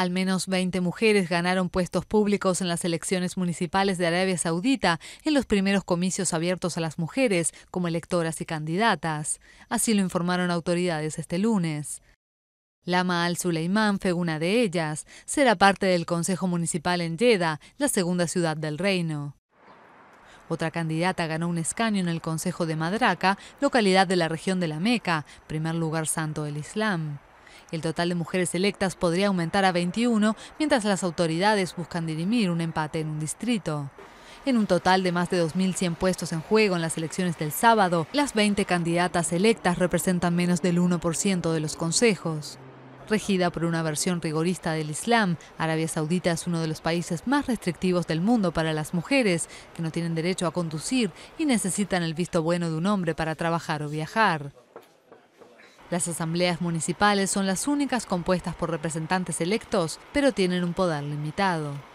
Al menos 20 mujeres ganaron puestos públicos en las elecciones municipales de Arabia Saudita en los primeros comicios abiertos a las mujeres como electoras y candidatas. Así lo informaron autoridades este lunes. Lama al-Suleimán fue una de ellas. Será parte del Consejo Municipal en Jeddah, la segunda ciudad del reino. Otra candidata ganó un escaño en el Consejo de Madraca, localidad de la región de la Meca, primer lugar santo del Islam. El total de mujeres electas podría aumentar a 21, mientras las autoridades buscan dirimir un empate en un distrito. En un total de más de 2.100 puestos en juego en las elecciones del sábado, las 20 candidatas electas representan menos del 1% de los consejos. Regida por una versión rigorista del Islam, Arabia Saudita es uno de los países más restrictivos del mundo para las mujeres, que no tienen derecho a conducir y necesitan el visto bueno de un hombre para trabajar o viajar. Las asambleas municipales son las únicas compuestas por representantes electos, pero tienen un poder limitado.